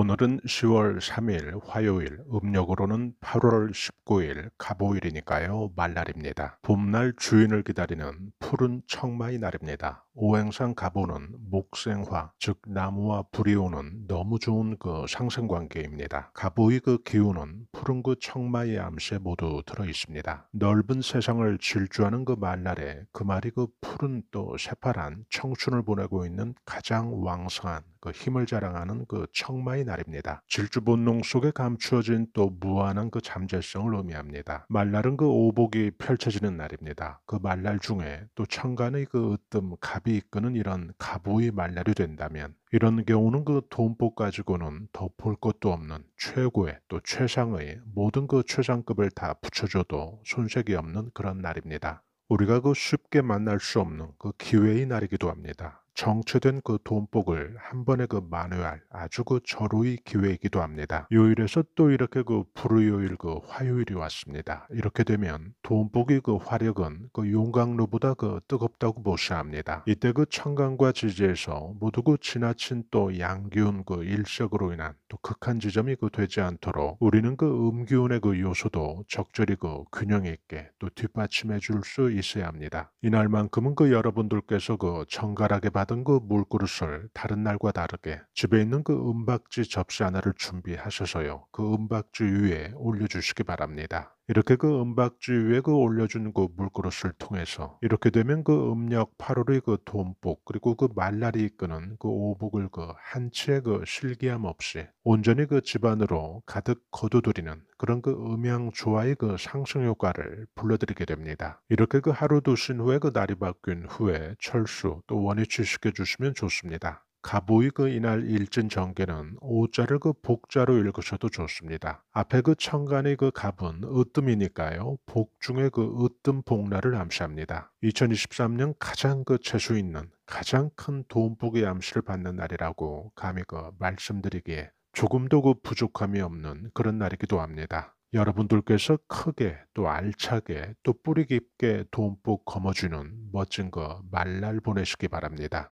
오늘은 10월 3일 화요일, 음력으로는 8월 19일 가보일이니까요. 말날입니다. 봄날 주인을 기다리는 푸른 청마의 날입니다. 오행상 가보는 목생화, 즉 나무와 불이 오는 너무 좋은 그 상생관계입니다. 가보의 그 기운은 푸른 그 청마의 암시에 모두 들어있습니다. 넓은 세상을 질주하는 그 말날에 그 말이 그 푸른 또 새파란 청춘을 보내고 있는 가장 왕성한 그 힘을 자랑하는 그 청마의 날입니다. 질주본능 속에 감추어진 또 무한한 그 잠재성을 의미합니다. 말날은 그 오복이 펼쳐지는 날입니다. 그 말날 중에 또 천간의 그 으뜸 갑이 이끄는 이런 갑오의 말날이 된다면 이런 경우는 그 돈복 가지고는 더을 것도 없는 최고의 또 최상의 모든 그 최상급을 다 붙여줘도 손색이 없는 그런 날입니다. 우리가 그 쉽게 만날 수 없는 그 기회의 날이기도 합니다. 정체된 그 돈복을 한 번에 그 만회할 아주 그 절호의 기회이기도 합니다. 요일에서 또 이렇게 그 불요일 그 화요일이 왔습니다. 이렇게 되면 돈복의 그 화력은 그 용광로보다 그 뜨겁다고 보시합니다. 이때 그천강과 지지에서 모두 그 지나친 또 양기운 그 일색으로 인한 또 극한 지점이 그 되지 않도록 우리는 그 음기운의 그 요소도 적절히 그 균형 있게 또 뒷받침해 줄 수 있어야 합니다. 이날만큼은 그 여러분들께서 그 정갈하게 받 받은 그 물그릇을 다른 날과 다르게 집에 있는 그 은박지 접시 하나를 준비하셔서요. 그 은박지 위에 올려주시기 바랍니다. 이렇게 그 은박지 위에 그 올려준 그 물그릇을 통해서 이렇게 되면 그 음력 8월의 그 돈복 그리고 그 말라리 이끄는 그 오복을 그 한치의 그 실기함 없이 온전히 그 집안으로 가득 거두들리는 그런 그음향 조화의 그 상승 효과를 불러들이게 됩니다. 이렇게 그 하루 두신 후에 그 날이 바뀐 후에 철수 또 원위치 시켜 주시면 좋습니다. 가보의그 이날 일진 전개는 오자를 그 복자로 읽으셔도 좋습니다. 앞에 그 천간의 그 갑은 으뜸이니까요. 복중의 그 으뜸 복날을 암시합니다. 2023년 가장 그 재수 있는 가장 큰 돈복의 암시를 받는 날이라고 감히 그 말씀드리기에 조금도 그 부족함이 없는 그런 날이기도 합니다. 여러분들께서 크게 또 알차게 또 뿌리 깊게 돈복 거머쥐는 멋진 그 말날 보내시기 바랍니다.